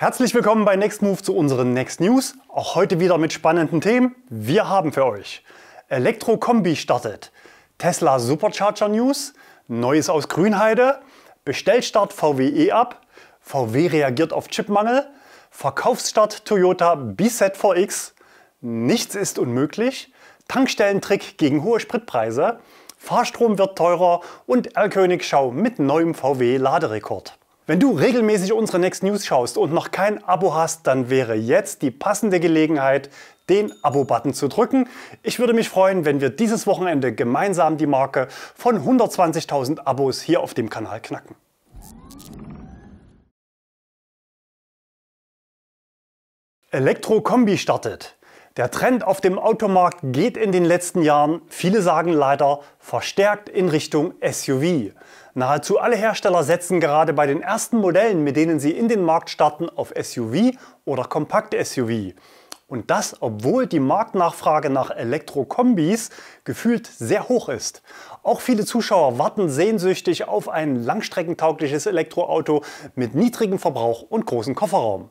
Herzlich willkommen bei NextMove zu unseren Next News. Auch heute wieder mit spannenden Themen. Wir haben für euch Elektro-Kombi startet, Tesla Supercharger News, Neues aus Grünheide, Bestellstart VWE ab, VW reagiert auf Chipmangel, Verkaufsstart Toyota B-Set 4X, nichts ist unmöglich, Tankstellentrick gegen hohe Spritpreise, Fahrstrom wird teurer und Erlkönig Schau mit neuem VW-Laderekord. Wenn du regelmäßig unsere Next News schaust und noch kein Abo hast, dann wäre jetzt die passende Gelegenheit, den Abo-Button zu drücken. Ich würde mich freuen, wenn wir dieses Wochenende gemeinsam die Marke von 120.000 Abos hier auf dem Kanal knacken. Elektro-Kombi startet. Der Trend auf dem Automarkt geht in den letzten Jahren, viele sagen leider, verstärkt in Richtung SUV. Nahezu alle Hersteller setzen gerade bei den ersten Modellen, mit denen sie in den Markt starten, auf SUV oder kompakt SUV. Und das, obwohl die Marktnachfrage nach Elektrokombis gefühlt sehr hoch ist. Auch viele Zuschauer warten sehnsüchtig auf ein langstreckentaugliches Elektroauto mit niedrigem Verbrauch und großem Kofferraum.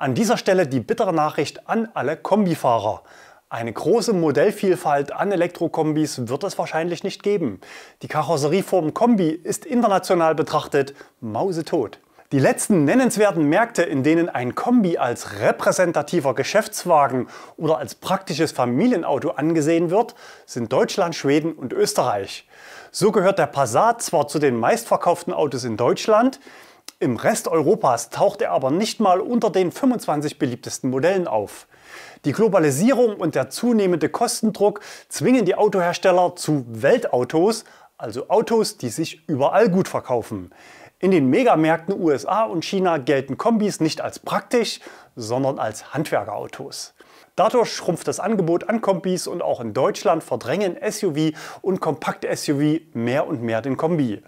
An dieser Stelle die bittere Nachricht an alle Kombifahrer. Eine große Modellvielfalt an Elektrokombis wird es wahrscheinlich nicht geben. Die Karosserieform Kombi ist international betrachtet mausetot. Die letzten nennenswerten Märkte, in denen ein Kombi als repräsentativer Geschäftswagen oder als praktisches Familienauto angesehen wird, sind Deutschland, Schweden und Österreich. So gehört der Passat zwar zu den meistverkauften Autos in Deutschland, im Rest Europas taucht er aber nicht mal unter den 25 beliebtesten Modellen auf. Die Globalisierung und der zunehmende Kostendruck zwingen die Autohersteller zu Weltautos, also Autos, die sich überall gut verkaufen. In den Megamärkten USA und China gelten Kombis nicht als praktisch, sondern als Handwerkerautos. Dadurch schrumpft das Angebot an Kombis und auch in Deutschland verdrängen SUV und kompakte SUV mehr und mehr den Kombi.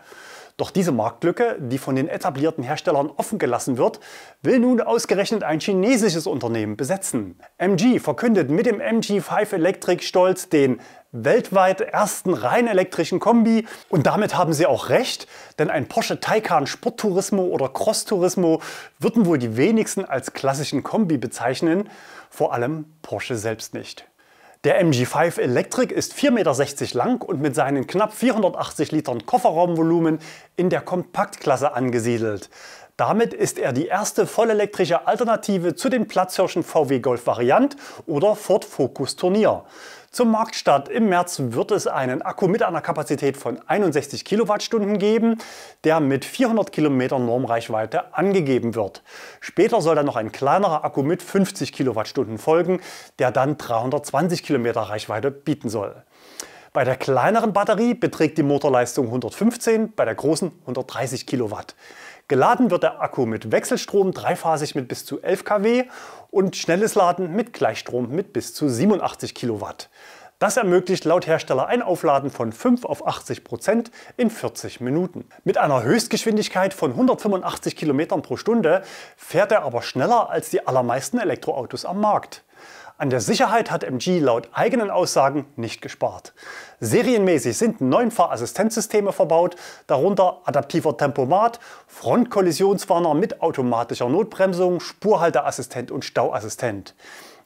Doch diese Marktlücke, die von den etablierten Herstellern offen gelassen wird, will nun ausgerechnet ein chinesisches Unternehmen besetzen. MG verkündet mit dem MG5 Electric stolz den weltweit ersten rein elektrischen Kombi. Und damit haben sie auch recht, denn ein Porsche Taycan Sporttourismo oder Crossturismo würden wohl die wenigsten als klassischen Kombi bezeichnen, vor allem Porsche selbst nicht. Der MG5 Electric ist 4,60 Meter lang und mit seinen knapp 480 Litern Kofferraumvolumen in der Kompaktklasse angesiedelt. Damit ist er die erste vollelektrische Alternative zu den Platzhirschen VW Golf Variant oder Ford Focus Turnier. Zum Marktstart im März wird es einen Akku mit einer Kapazität von 61 Kilowattstunden geben, der mit 400 Kilometern Normreichweite angegeben wird. Später soll dann noch ein kleinerer Akku mit 50 Kilowattstunden folgen, der dann 320 Kilometer Reichweite bieten soll. Bei der kleineren Batterie beträgt die Motorleistung 115, bei der großen 130 Kilowatt. Geladen wird der Akku mit Wechselstrom dreiphasig mit bis zu 11 kW und schnelles Laden mit Gleichstrom mit bis zu 87 Kilowatt. Das ermöglicht laut Hersteller ein Aufladen von 5 auf 80 Prozent in 40 Minuten. Mit einer Höchstgeschwindigkeit von 185 km pro Stunde fährt er aber schneller als die allermeisten Elektroautos am Markt. An der Sicherheit hat MG laut eigenen Aussagen nicht gespart. Serienmäßig sind neun Fahrassistenzsysteme verbaut, darunter adaptiver Tempomat, Frontkollisionswarner mit automatischer Notbremsung, Spurhalteassistent und Stauassistent.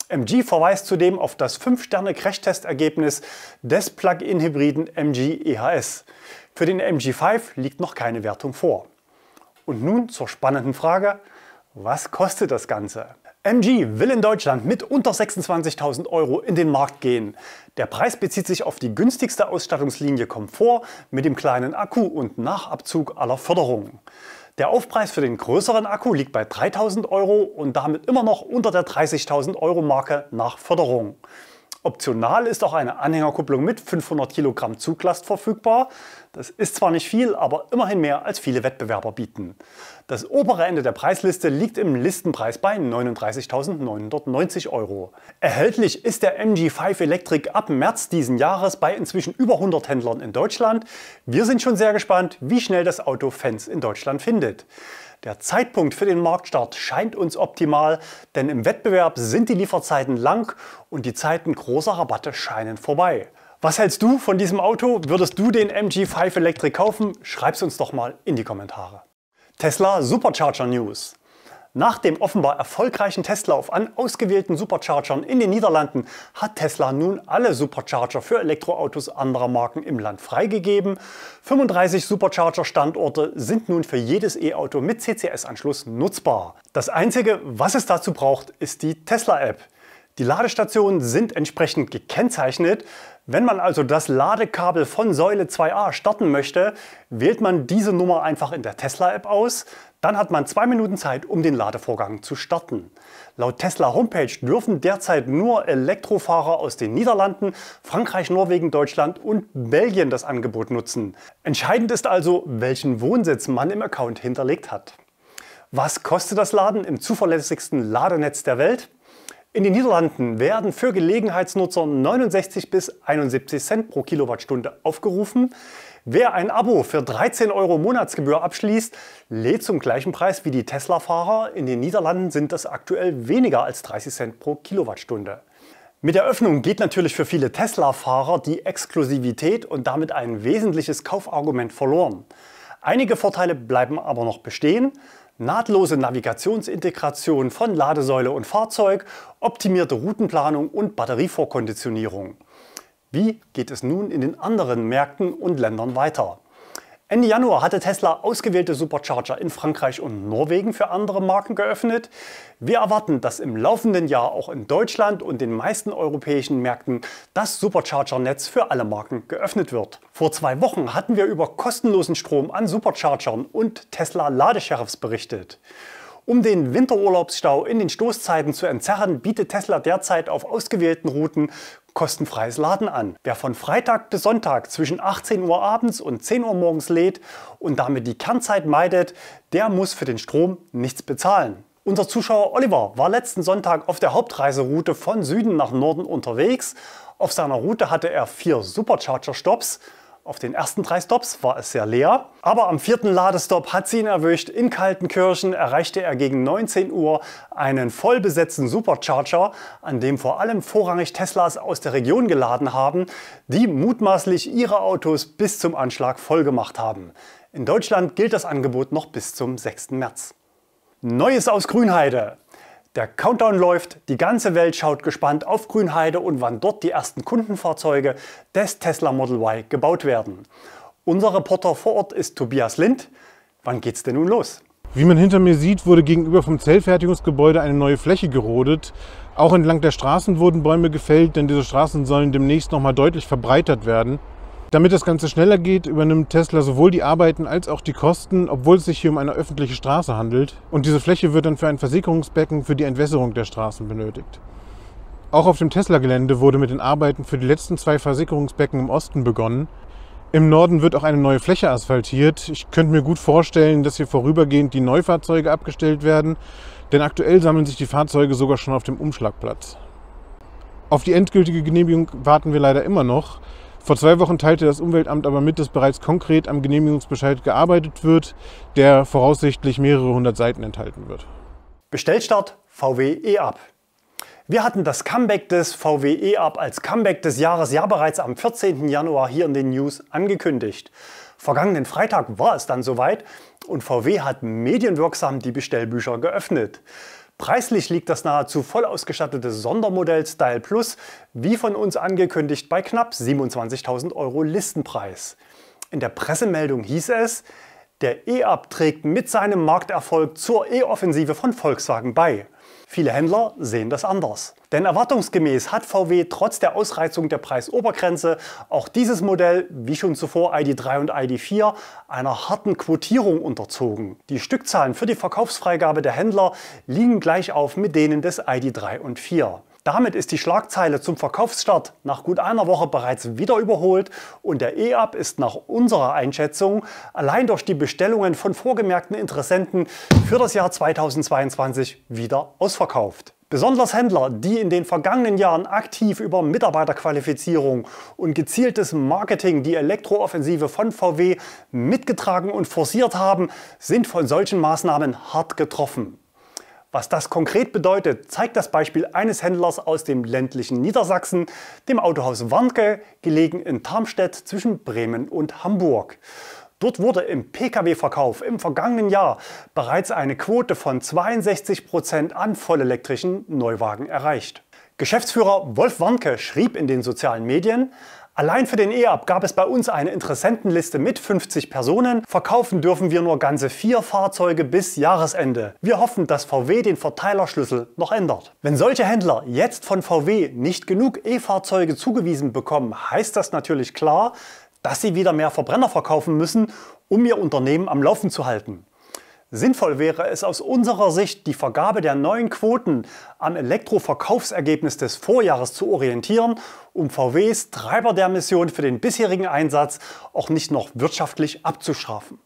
MG verweist zudem auf das 5-Sterne-Crashtestergebnis des Plug-in-Hybriden MG EHS. Für den MG5 liegt noch keine Wertung vor. Und nun zur spannenden Frage, was kostet das Ganze? MG will in Deutschland mit unter 26.000 Euro in den Markt gehen. Der Preis bezieht sich auf die günstigste Ausstattungslinie Komfort mit dem kleinen Akku und Nachabzug aller Förderungen. Der Aufpreis für den größeren Akku liegt bei 3.000 Euro und damit immer noch unter der 30.000 Euro Marke nach Förderung. Optional ist auch eine Anhängerkupplung mit 500 kg Zuglast verfügbar. Das ist zwar nicht viel, aber immerhin mehr als viele Wettbewerber bieten. Das obere Ende der Preisliste liegt im Listenpreis bei 39.990 Euro. Erhältlich ist der MG5 Electric ab März diesen Jahres bei inzwischen über 100 Händlern in Deutschland. Wir sind schon sehr gespannt, wie schnell das Auto Fans in Deutschland findet. Der Zeitpunkt für den Marktstart scheint uns optimal, denn im Wettbewerb sind die Lieferzeiten lang und die Zeiten großer Rabatte scheinen vorbei. Was hältst du von diesem Auto? Würdest du den MG5 Electric kaufen? Schreib's uns doch mal in die Kommentare. Tesla Supercharger News. Nach dem offenbar erfolgreichen Testlauf an ausgewählten Superchargern in den Niederlanden hat Tesla nun alle Supercharger für Elektroautos anderer Marken im Land freigegeben. 35 Supercharger-Standorte sind nun für jedes E-Auto mit CCS-Anschluss nutzbar. Das Einzige, was es dazu braucht, ist die Tesla-App. Die Ladestationen sind entsprechend gekennzeichnet. Wenn man also das Ladekabel von Säule 2a starten möchte, wählt man diese Nummer einfach in der Tesla-App aus, dann hat man zwei Minuten Zeit, um den Ladevorgang zu starten. Laut Tesla Homepage dürfen derzeit nur Elektrofahrer aus den Niederlanden, Frankreich, Norwegen, Deutschland und Belgien das Angebot nutzen. Entscheidend ist also, welchen Wohnsitz man im Account hinterlegt hat. Was kostet das Laden im zuverlässigsten Ladenetz der Welt? In den Niederlanden werden für Gelegenheitsnutzer 69 bis 71 Cent pro Kilowattstunde aufgerufen. Wer ein Abo für 13 Euro Monatsgebühr abschließt, lädt zum gleichen Preis wie die Tesla-Fahrer. In den Niederlanden sind das aktuell weniger als 30 Cent pro Kilowattstunde. Mit der Öffnung geht natürlich für viele Tesla-Fahrer die Exklusivität und damit ein wesentliches Kaufargument verloren. Einige Vorteile bleiben aber noch bestehen. Nahtlose Navigationsintegration von Ladesäule und Fahrzeug, optimierte Routenplanung und Batterievorkonditionierung. Wie geht es nun in den anderen Märkten und Ländern weiter? Ende Januar hatte Tesla ausgewählte Supercharger in Frankreich und Norwegen für andere Marken geöffnet. Wir erwarten, dass im laufenden Jahr auch in Deutschland und den meisten europäischen Märkten das Supercharger-Netz für alle Marken geöffnet wird. Vor zwei Wochen hatten wir über kostenlosen Strom an Superchargern und Tesla-Ladesheriffs berichtet. Um den Winterurlaubsstau in den Stoßzeiten zu entzerren, bietet Tesla derzeit auf ausgewählten Routen kostenfreies Laden an. Wer von Freitag bis Sonntag zwischen 18 Uhr abends und 10 Uhr morgens lädt und damit die Kernzeit meidet, der muss für den Strom nichts bezahlen. Unser Zuschauer Oliver war letzten Sonntag auf der Hauptreiseroute von Süden nach Norden unterwegs. Auf seiner Route hatte er vier Supercharger-Stops auf den ersten drei Stops war es sehr leer, aber am vierten Ladestopp hat sie ihn erwischt. In Kaltenkirchen erreichte er gegen 19 Uhr einen vollbesetzten Supercharger, an dem vor allem vorrangig Teslas aus der Region geladen haben, die mutmaßlich ihre Autos bis zum Anschlag vollgemacht haben. In Deutschland gilt das Angebot noch bis zum 6. März. Neues aus Grünheide. Der Countdown läuft, die ganze Welt schaut gespannt auf Grünheide und wann dort die ersten Kundenfahrzeuge des Tesla Model Y gebaut werden. Unser Reporter vor Ort ist Tobias Lind. Wann geht's denn nun los? Wie man hinter mir sieht, wurde gegenüber vom Zellfertigungsgebäude eine neue Fläche gerodet. Auch entlang der Straßen wurden Bäume gefällt, denn diese Straßen sollen demnächst nochmal deutlich verbreitert werden. Damit das Ganze schneller geht, übernimmt Tesla sowohl die Arbeiten als auch die Kosten, obwohl es sich hier um eine öffentliche Straße handelt. Und diese Fläche wird dann für ein Versickerungsbecken für die Entwässerung der Straßen benötigt. Auch auf dem Tesla-Gelände wurde mit den Arbeiten für die letzten zwei Versickerungsbecken im Osten begonnen. Im Norden wird auch eine neue Fläche asphaltiert. Ich könnte mir gut vorstellen, dass hier vorübergehend die Neufahrzeuge abgestellt werden, denn aktuell sammeln sich die Fahrzeuge sogar schon auf dem Umschlagplatz. Auf die endgültige Genehmigung warten wir leider immer noch. Vor zwei Wochen teilte das Umweltamt aber mit, dass bereits konkret am Genehmigungsbescheid gearbeitet wird, der voraussichtlich mehrere hundert Seiten enthalten wird. Bestellstart VW E-Up. Wir hatten das Comeback des VW E-Up als Comeback des Jahres ja bereits am 14. Januar hier in den News angekündigt. Vergangenen Freitag war es dann soweit und VW hat medienwirksam die Bestellbücher geöffnet. Preislich liegt das nahezu voll ausgestattete Sondermodell Style Plus, wie von uns angekündigt, bei knapp 27.000 Euro Listenpreis. In der Pressemeldung hieß es, der E-Up trägt mit seinem Markterfolg zur E-Offensive von Volkswagen bei. Viele Händler sehen das anders. Denn erwartungsgemäß hat VW trotz der Ausreizung der Preisobergrenze auch dieses Modell, wie schon zuvor ID3 und ID4, einer harten Quotierung unterzogen. Die Stückzahlen für die Verkaufsfreigabe der Händler liegen gleich auf mit denen des ID3 und 4. Damit ist die Schlagzeile zum Verkaufsstart nach gut einer Woche bereits wieder überholt und der E-Up ist nach unserer Einschätzung allein durch die Bestellungen von vorgemerkten Interessenten für das Jahr 2022 wieder ausverkauft. Besonders Händler, die in den vergangenen Jahren aktiv über Mitarbeiterqualifizierung und gezieltes Marketing die Elektrooffensive von VW mitgetragen und forciert haben, sind von solchen Maßnahmen hart getroffen. Was das konkret bedeutet, zeigt das Beispiel eines Händlers aus dem ländlichen Niedersachsen, dem Autohaus Warnke, gelegen in Tarmstedt zwischen Bremen und Hamburg. Dort wurde im Pkw-Verkauf im vergangenen Jahr bereits eine Quote von 62% Prozent an vollelektrischen Neuwagen erreicht. Geschäftsführer Wolf Warnke schrieb in den sozialen Medien, Allein für den E-Up gab es bei uns eine Interessentenliste mit 50 Personen. Verkaufen dürfen wir nur ganze vier Fahrzeuge bis Jahresende. Wir hoffen, dass VW den Verteilerschlüssel noch ändert. Wenn solche Händler jetzt von VW nicht genug E-Fahrzeuge zugewiesen bekommen, heißt das natürlich klar, dass sie wieder mehr Verbrenner verkaufen müssen, um ihr Unternehmen am Laufen zu halten. Sinnvoll wäre es aus unserer Sicht, die Vergabe der neuen Quoten am Elektroverkaufsergebnis des Vorjahres zu orientieren, um VWs Treiber der Mission für den bisherigen Einsatz auch nicht noch wirtschaftlich abzustrafen.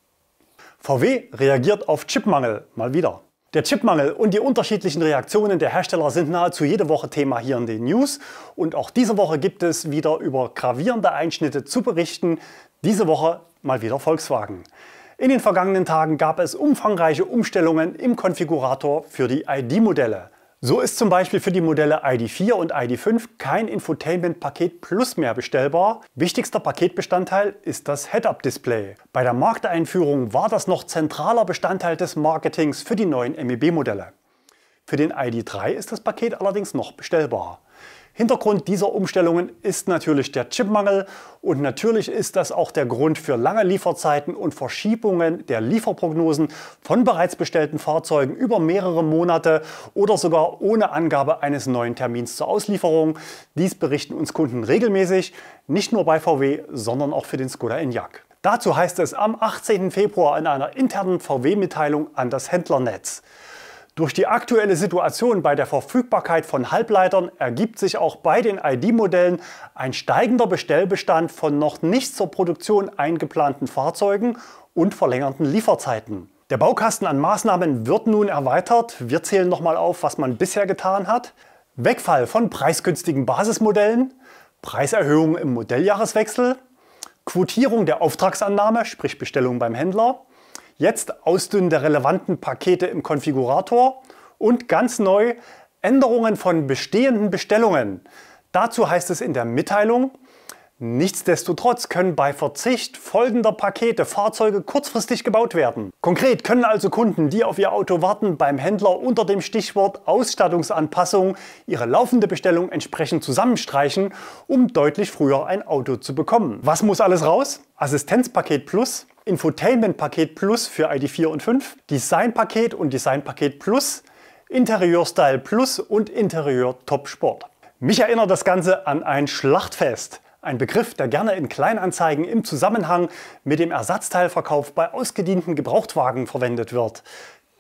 VW reagiert auf Chipmangel mal wieder. Der Chipmangel und die unterschiedlichen Reaktionen der Hersteller sind nahezu jede Woche Thema hier in den News. Und auch diese Woche gibt es wieder über gravierende Einschnitte zu berichten. Diese Woche mal wieder Volkswagen. In den vergangenen Tagen gab es umfangreiche Umstellungen im Konfigurator für die ID-Modelle. So ist zum Beispiel für die Modelle ID4 und ID5 kein Infotainment-Paket Plus mehr bestellbar. Wichtigster Paketbestandteil ist das Head-Up-Display. Bei der Markteinführung war das noch zentraler Bestandteil des Marketings für die neuen MEB-Modelle. Für den ID3 ist das Paket allerdings noch bestellbar. Hintergrund dieser Umstellungen ist natürlich der Chipmangel und natürlich ist das auch der Grund für lange Lieferzeiten und Verschiebungen der Lieferprognosen von bereits bestellten Fahrzeugen über mehrere Monate oder sogar ohne Angabe eines neuen Termins zur Auslieferung. Dies berichten uns Kunden regelmäßig, nicht nur bei VW, sondern auch für den Skoda Enyaq. Dazu heißt es am 18. Februar in einer internen VW-Mitteilung an das Händlernetz. Durch die aktuelle Situation bei der Verfügbarkeit von Halbleitern ergibt sich auch bei den ID-Modellen ein steigender Bestellbestand von noch nicht zur Produktion eingeplanten Fahrzeugen und verlängerten Lieferzeiten. Der Baukasten an Maßnahmen wird nun erweitert. Wir zählen nochmal auf, was man bisher getan hat. Wegfall von preisgünstigen Basismodellen, Preiserhöhung im Modelljahreswechsel, Quotierung der Auftragsannahme, sprich Bestellung beim Händler, Jetzt Ausdünnen der relevanten Pakete im Konfigurator und ganz neu Änderungen von bestehenden Bestellungen. Dazu heißt es in der Mitteilung, Nichtsdestotrotz können bei Verzicht folgender Pakete Fahrzeuge kurzfristig gebaut werden. Konkret können also Kunden, die auf ihr Auto warten, beim Händler unter dem Stichwort Ausstattungsanpassung ihre laufende Bestellung entsprechend zusammenstreichen, um deutlich früher ein Auto zu bekommen. Was muss alles raus? Assistenzpaket Plus, Infotainment-Paket Plus für ID4 und 5, Designpaket und Designpaket Plus, Interieur-Style Plus und Interieur Top Sport. Mich erinnert das Ganze an ein Schlachtfest. Ein Begriff, der gerne in Kleinanzeigen im Zusammenhang mit dem Ersatzteilverkauf bei ausgedienten Gebrauchtwagen verwendet wird.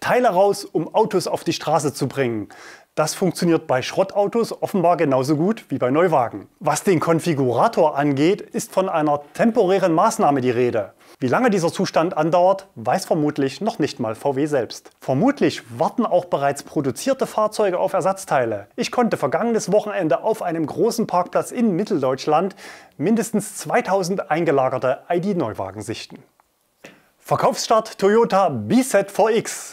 Teile raus, um Autos auf die Straße zu bringen. Das funktioniert bei Schrottautos offenbar genauso gut wie bei Neuwagen. Was den Konfigurator angeht, ist von einer temporären Maßnahme die Rede. Wie lange dieser Zustand andauert, weiß vermutlich noch nicht mal VW selbst. Vermutlich warten auch bereits produzierte Fahrzeuge auf Ersatzteile. Ich konnte vergangenes Wochenende auf einem großen Parkplatz in Mitteldeutschland mindestens 2000 eingelagerte ID-Neuwagen sichten. Verkaufsstart Toyota B-Set4X.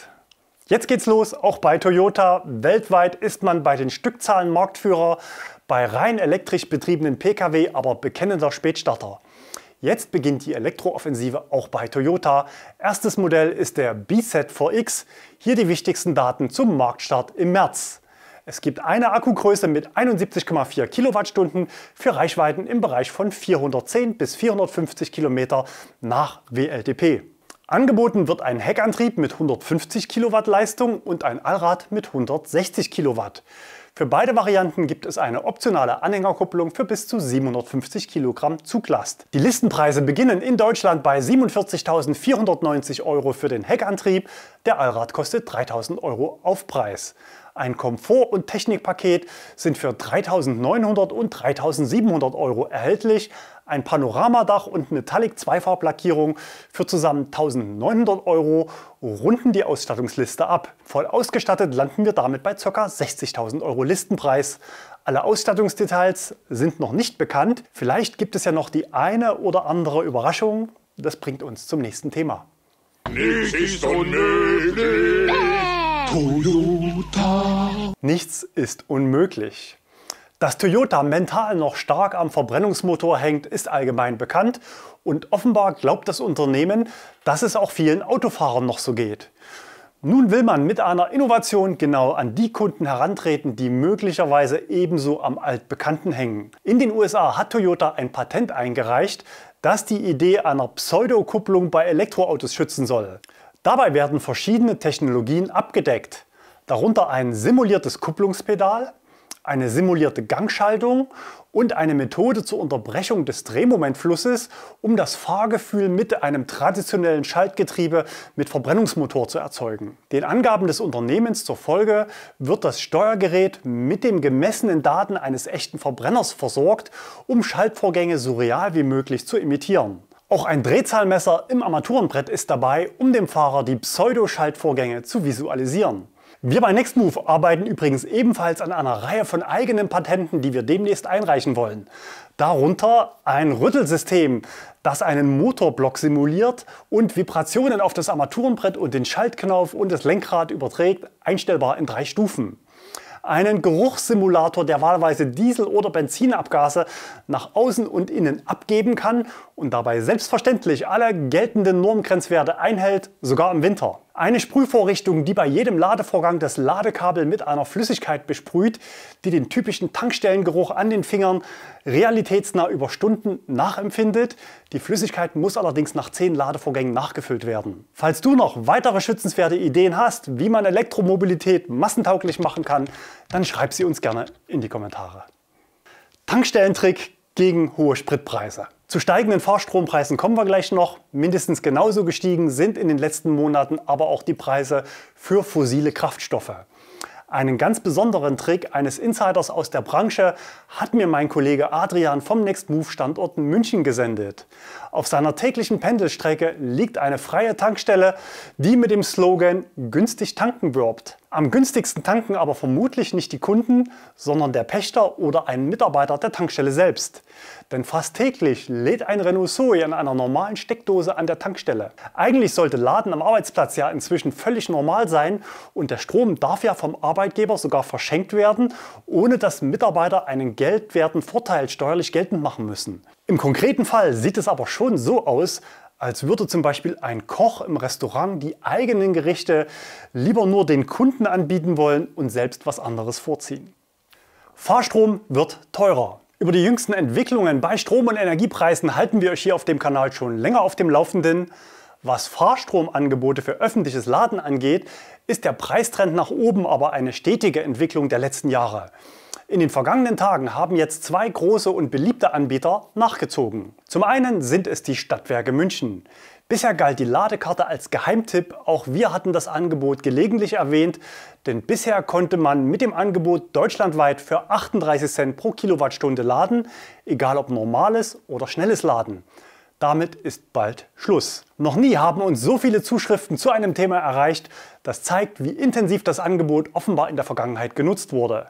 Jetzt geht's los, auch bei Toyota. Weltweit ist man bei den Stückzahlen Marktführer, bei rein elektrisch betriebenen Pkw aber bekennender Spätstarter. Jetzt beginnt die Elektrooffensive auch bei Toyota. Erstes Modell ist der B-Set 4X. Hier die wichtigsten Daten zum Marktstart im März. Es gibt eine Akkugröße mit 71,4 Kilowattstunden für Reichweiten im Bereich von 410 bis 450 Kilometer nach WLTP. Angeboten wird ein Heckantrieb mit 150 Kilowatt Leistung und ein Allrad mit 160 Kilowatt. Für beide Varianten gibt es eine optionale Anhängerkupplung für bis zu 750 kg Zuglast. Die Listenpreise beginnen in Deutschland bei 47.490 Euro für den Heckantrieb, der Allrad kostet 3.000 Euro Aufpreis. Ein Komfort- und Technikpaket sind für 3.900 und 3.700 Euro erhältlich. Ein Panoramadach und Metallic Zweifarblackierung für zusammen 1.900 Euro runden die Ausstattungsliste ab. Voll ausgestattet landen wir damit bei ca. 60.000 Euro Listenpreis. Alle Ausstattungsdetails sind noch nicht bekannt. Vielleicht gibt es ja noch die eine oder andere Überraschung. Das bringt uns zum nächsten Thema. Nichts ist unmöglich. Toyota. Nichts ist unmöglich. Dass Toyota mental noch stark am Verbrennungsmotor hängt, ist allgemein bekannt und offenbar glaubt das Unternehmen, dass es auch vielen Autofahrern noch so geht. Nun will man mit einer Innovation genau an die Kunden herantreten, die möglicherweise ebenso am Altbekannten hängen. In den USA hat Toyota ein Patent eingereicht, das die Idee einer Pseudokupplung bei Elektroautos schützen soll. Dabei werden verschiedene Technologien abgedeckt, darunter ein simuliertes Kupplungspedal, eine simulierte Gangschaltung und eine Methode zur Unterbrechung des Drehmomentflusses, um das Fahrgefühl mit einem traditionellen Schaltgetriebe mit Verbrennungsmotor zu erzeugen. Den Angaben des Unternehmens zur Folge wird das Steuergerät mit den gemessenen Daten eines echten Verbrenners versorgt, um Schaltvorgänge so real wie möglich zu imitieren. Auch ein Drehzahlmesser im Armaturenbrett ist dabei, um dem Fahrer die Pseudo-Schaltvorgänge zu visualisieren. Wir bei Nextmove arbeiten übrigens ebenfalls an einer Reihe von eigenen Patenten, die wir demnächst einreichen wollen. Darunter ein Rüttelsystem, das einen Motorblock simuliert und Vibrationen auf das Armaturenbrett und den Schaltknauf und das Lenkrad überträgt, einstellbar in drei Stufen. Einen Geruchssimulator, der wahlweise Diesel- oder Benzinabgase nach außen und innen abgeben kann und dabei selbstverständlich alle geltenden Normgrenzwerte einhält, sogar im Winter. Eine Sprühvorrichtung, die bei jedem Ladevorgang das Ladekabel mit einer Flüssigkeit besprüht, die den typischen Tankstellengeruch an den Fingern realitätsnah über Stunden nachempfindet. Die Flüssigkeit muss allerdings nach 10 Ladevorgängen nachgefüllt werden. Falls du noch weitere schützenswerte Ideen hast, wie man Elektromobilität massentauglich machen kann, dann schreib sie uns gerne in die Kommentare. Tankstellentrick gegen hohe Spritpreise. Zu steigenden Fahrstrompreisen kommen wir gleich noch. Mindestens genauso gestiegen sind in den letzten Monaten aber auch die Preise für fossile Kraftstoffe. Einen ganz besonderen Trick eines Insiders aus der Branche hat mir mein Kollege Adrian vom NextMove Standort München gesendet. Auf seiner täglichen Pendelstrecke liegt eine freie Tankstelle, die mit dem Slogan günstig tanken wirbt. Am günstigsten tanken aber vermutlich nicht die Kunden, sondern der Pächter oder ein Mitarbeiter der Tankstelle selbst. Denn fast täglich lädt ein Renault Zoe in einer normalen Steckdose an der Tankstelle. Eigentlich sollte Laden am Arbeitsplatz ja inzwischen völlig normal sein und der Strom darf ja vom Arbeitgeber sogar verschenkt werden, ohne dass Mitarbeiter einen geldwerten Vorteil steuerlich geltend machen müssen. Im konkreten Fall sieht es aber schon so aus, als würde zum Beispiel ein Koch im Restaurant die eigenen Gerichte lieber nur den Kunden anbieten wollen und selbst was anderes vorziehen. Fahrstrom wird teurer. Über die jüngsten Entwicklungen bei Strom- und Energiepreisen halten wir euch hier auf dem Kanal schon länger auf dem Laufenden. Was Fahrstromangebote für öffentliches Laden angeht, ist der Preistrend nach oben aber eine stetige Entwicklung der letzten Jahre. In den vergangenen Tagen haben jetzt zwei große und beliebte Anbieter nachgezogen. Zum einen sind es die Stadtwerke München. Bisher galt die Ladekarte als Geheimtipp, auch wir hatten das Angebot gelegentlich erwähnt, denn bisher konnte man mit dem Angebot deutschlandweit für 38 Cent pro Kilowattstunde laden, egal ob normales oder schnelles Laden. Damit ist bald Schluss. Noch nie haben uns so viele Zuschriften zu einem Thema erreicht. Das zeigt, wie intensiv das Angebot offenbar in der Vergangenheit genutzt wurde.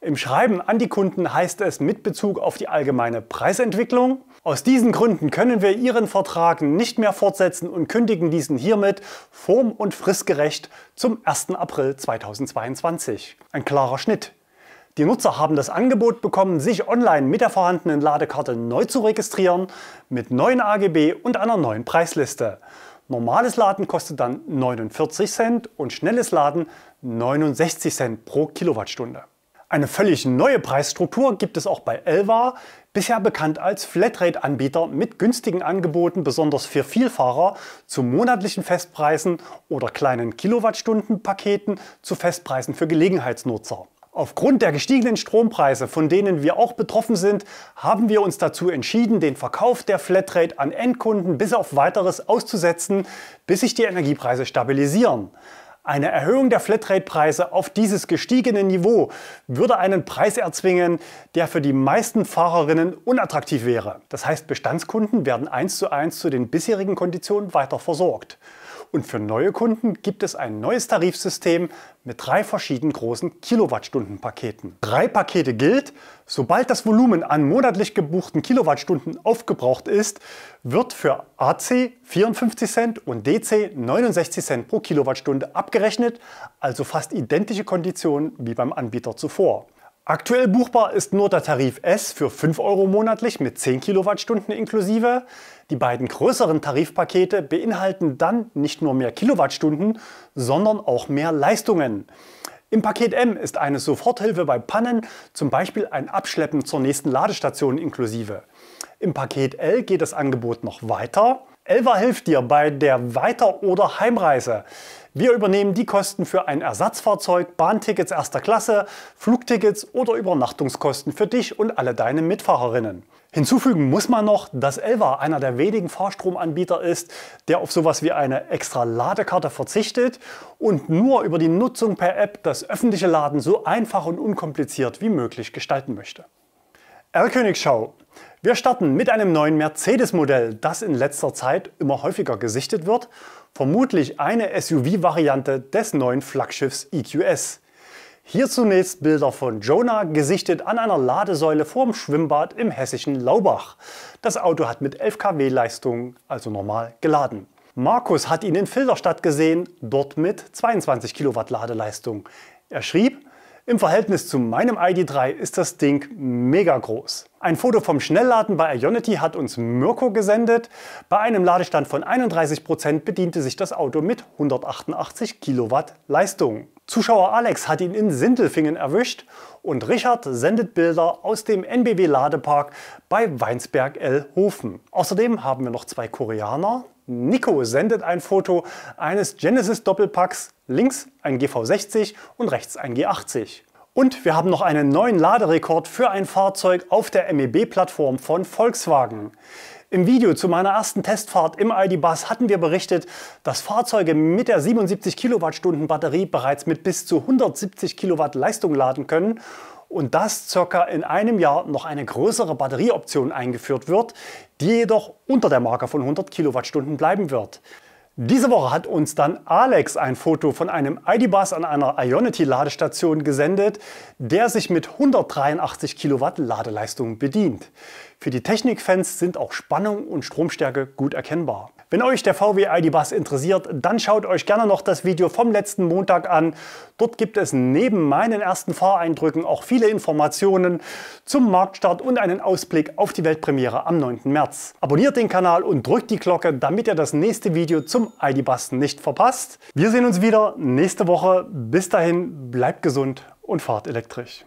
Im Schreiben an die Kunden heißt es mit Bezug auf die allgemeine Preisentwicklung, aus diesen Gründen können wir Ihren Vertrag nicht mehr fortsetzen und kündigen diesen hiermit form- und fristgerecht zum 1. April 2022. Ein klarer Schnitt. Die Nutzer haben das Angebot bekommen, sich online mit der vorhandenen Ladekarte neu zu registrieren, mit neuen AGB und einer neuen Preisliste. Normales Laden kostet dann 49 Cent und schnelles Laden 69 Cent pro Kilowattstunde. Eine völlig neue Preisstruktur gibt es auch bei Elva, bisher bekannt als Flatrate-Anbieter mit günstigen Angeboten, besonders für Vielfahrer, zu monatlichen Festpreisen oder kleinen Kilowattstundenpaketen zu Festpreisen für Gelegenheitsnutzer. Aufgrund der gestiegenen Strompreise, von denen wir auch betroffen sind, haben wir uns dazu entschieden, den Verkauf der Flatrate an Endkunden bis auf weiteres auszusetzen, bis sich die Energiepreise stabilisieren. Eine Erhöhung der Flatrate-Preise auf dieses gestiegene Niveau würde einen Preis erzwingen, der für die meisten Fahrerinnen unattraktiv wäre. Das heißt, Bestandskunden werden eins zu eins zu den bisherigen Konditionen weiter versorgt. Und für neue Kunden gibt es ein neues Tarifsystem mit drei verschiedenen großen Kilowattstunden-Paketen. Drei Pakete gilt, Sobald das Volumen an monatlich gebuchten Kilowattstunden aufgebraucht ist, wird für AC 54 Cent und DC 69 Cent pro Kilowattstunde abgerechnet, also fast identische Konditionen wie beim Anbieter zuvor. Aktuell buchbar ist nur der Tarif S für 5 Euro monatlich mit 10 Kilowattstunden inklusive. Die beiden größeren Tarifpakete beinhalten dann nicht nur mehr Kilowattstunden, sondern auch mehr Leistungen. Im Paket M ist eine Soforthilfe bei Pannen, zum Beispiel ein Abschleppen zur nächsten Ladestation inklusive. Im Paket L geht das Angebot noch weiter. Elva hilft dir bei der Weiter- oder Heimreise. Wir übernehmen die Kosten für ein Ersatzfahrzeug, Bahntickets erster Klasse, Flugtickets oder Übernachtungskosten für dich und alle deine Mitfahrerinnen. Hinzufügen muss man noch, dass Elva einer der wenigen Fahrstromanbieter ist, der auf sowas wie eine extra Ladekarte verzichtet und nur über die Nutzung per App das öffentliche Laden so einfach und unkompliziert wie möglich gestalten möchte. Erlkönigschau wir starten mit einem neuen Mercedes-Modell, das in letzter Zeit immer häufiger gesichtet wird. Vermutlich eine SUV-Variante des neuen Flaggschiffs EQS. Hier zunächst Bilder von Jonah, gesichtet an einer Ladesäule vorm Schwimmbad im hessischen Laubach. Das Auto hat mit 11 kW Leistung, also normal, geladen. Markus hat ihn in Filderstadt gesehen, dort mit 22 Kilowatt Ladeleistung. Er schrieb, im Verhältnis zu meinem ID3 ist das Ding mega groß. Ein Foto vom Schnellladen bei Ionity hat uns Mirko gesendet. Bei einem Ladestand von 31% Prozent bediente sich das Auto mit 188 Kilowatt Leistung. Zuschauer Alex hat ihn in Sintelfingen erwischt und Richard sendet Bilder aus dem NBW Ladepark bei Weinsberg Hofen. Außerdem haben wir noch zwei Koreaner. Nico sendet ein Foto eines Genesis Doppelpacks, links ein GV60 und rechts ein G80. Und wir haben noch einen neuen Laderekord für ein Fahrzeug auf der MEB-Plattform von Volkswagen. Im Video zu meiner ersten Testfahrt im ID-Bus hatten wir berichtet, dass Fahrzeuge mit der 77 Kilowattstunden Batterie bereits mit bis zu 170 Kilowatt Leistung laden können und dass circa in einem Jahr noch eine größere Batterieoption eingeführt wird, die jedoch unter der Marke von 100 Kilowattstunden bleiben wird. Diese Woche hat uns dann Alex ein Foto von einem ID-Bus an einer Ionity-Ladestation gesendet, der sich mit 183 Kilowatt Ladeleistung bedient. Für die Technikfans sind auch Spannung und Stromstärke gut erkennbar. Wenn euch der VW ID-Bus interessiert, dann schaut euch gerne noch das Video vom letzten Montag an. Dort gibt es neben meinen ersten Fahreindrücken auch viele Informationen zum Marktstart und einen Ausblick auf die Weltpremiere am 9. März. Abonniert den Kanal und drückt die Glocke, damit ihr das nächste Video zum ID-Basten nicht verpasst. Wir sehen uns wieder nächste Woche. Bis dahin, bleibt gesund und fahrt elektrisch.